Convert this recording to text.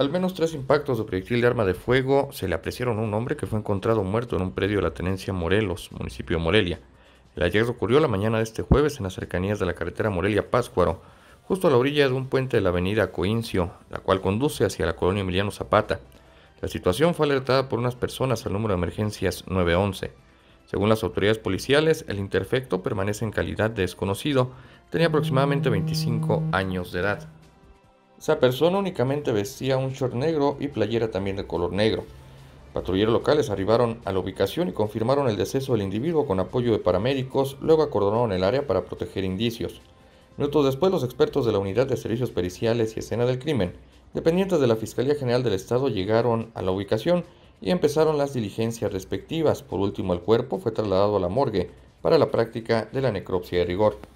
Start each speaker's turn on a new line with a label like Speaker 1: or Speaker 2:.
Speaker 1: Al menos tres impactos de proyectil de arma de fuego se le apreciaron a un hombre que fue encontrado muerto en un predio de la tenencia Morelos, municipio de Morelia. El hallazgo ocurrió la mañana de este jueves en las cercanías de la carretera Morelia-Páscuaro, justo a la orilla de un puente de la avenida Coincio, la cual conduce hacia la colonia Emiliano Zapata. La situación fue alertada por unas personas al número de emergencias 911. Según las autoridades policiales, el interfecto permanece en calidad de desconocido, tenía aproximadamente 25 años de edad. Esa persona únicamente vestía un short negro y playera también de color negro. Patrulleros locales arribaron a la ubicación y confirmaron el deceso del individuo con apoyo de paramédicos, luego acordonaron el área para proteger indicios. Minutos después, los expertos de la Unidad de Servicios Periciales y Escena del Crimen, dependientes de la Fiscalía General del Estado, llegaron a la ubicación y empezaron las diligencias respectivas. Por último, el cuerpo fue trasladado a la morgue para la práctica de la necropsia de rigor.